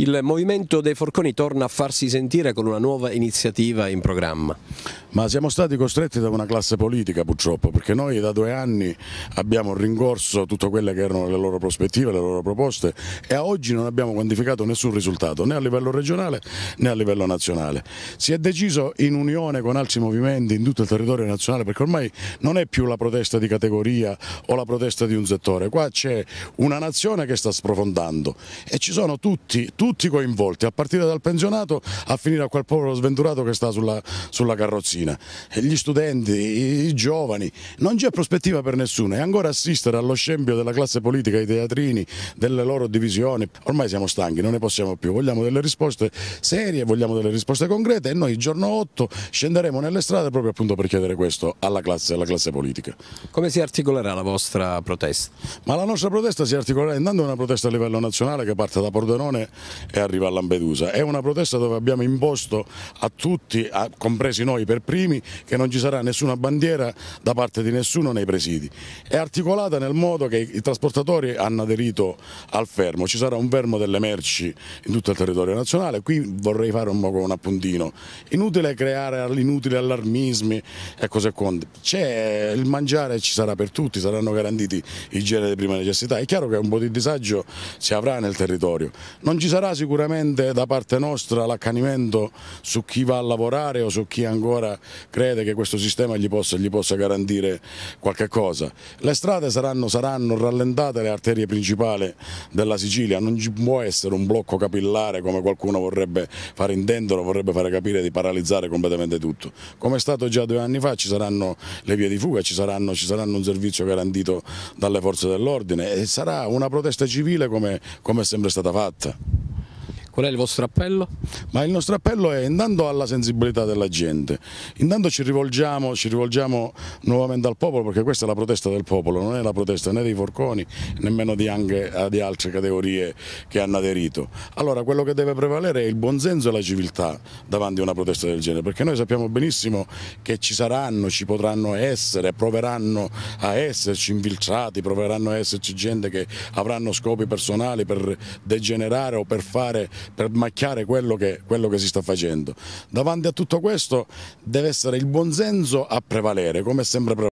Il movimento dei Forconi torna a farsi sentire con una nuova iniziativa in programma ma siamo stati costretti da una classe politica purtroppo, perché noi da due anni abbiamo rincorso tutte quelle che erano le loro prospettive, le loro proposte e a oggi non abbiamo quantificato nessun risultato, né a livello regionale né a livello nazionale. Si è deciso in unione con altri movimenti in tutto il territorio nazionale, perché ormai non è più la protesta di categoria o la protesta di un settore, qua c'è una nazione che sta sprofondando e ci sono tutti, tutti coinvolti, a partire dal pensionato a finire a quel povero sventurato che sta sulla, sulla carrozzina. Cina, gli studenti, i giovani, non c'è prospettiva per nessuno e ancora assistere allo scempio della classe politica, ai teatrini, delle loro divisioni, ormai siamo stanchi, non ne possiamo più, vogliamo delle risposte serie, vogliamo delle risposte concrete e noi il giorno 8 scenderemo nelle strade proprio appunto per chiedere questo alla classe, alla classe politica. Come si articolerà la vostra protesta? Ma la nostra protesta si articolerà intanto una protesta a livello nazionale che parte da Pordenone e arriva a Lampedusa, è una protesta dove abbiamo imposto a tutti, compresi noi per primi che non ci sarà nessuna bandiera da parte di nessuno nei presidi. È articolata nel modo che i trasportatori hanno aderito al fermo, ci sarà un fermo delle merci in tutto il territorio nazionale, qui vorrei fare un po' un appuntino, inutile creare inutili allarmismi e cose quante, c'è il mangiare ci sarà per tutti, saranno garantiti i generi di prima necessità, è chiaro che un po' di disagio si avrà nel territorio, non ci sarà sicuramente da parte nostra l'accanimento su chi va a lavorare o su chi ancora crede che questo sistema gli possa, gli possa garantire qualche cosa. Le strade saranno, saranno rallentate, le arterie principali della Sicilia, non ci può essere un blocco capillare come qualcuno vorrebbe fare intendere, vorrebbe fare capire di paralizzare completamente tutto. Come è stato già due anni fa ci saranno le vie di fuga, ci saranno, ci saranno un servizio garantito dalle forze dell'ordine e sarà una protesta civile come, come è sempre stata fatta. Qual è il vostro appello? Ma il nostro appello è intanto alla sensibilità della gente, intanto ci rivolgiamo, ci rivolgiamo nuovamente al popolo perché questa è la protesta del popolo, non è la protesta né dei forconi nemmeno di, anche, eh, di altre categorie che hanno aderito. Allora quello che deve prevalere è il buonsenso e la civiltà davanti a una protesta del genere perché noi sappiamo benissimo che ci saranno, ci potranno essere, proveranno a esserci infiltrati, proveranno a esserci gente che avranno scopi personali per degenerare o per fare per macchiare quello che, quello che si sta facendo. Davanti a tutto questo deve essere il buonsenso a prevalere, come sempre prevalere.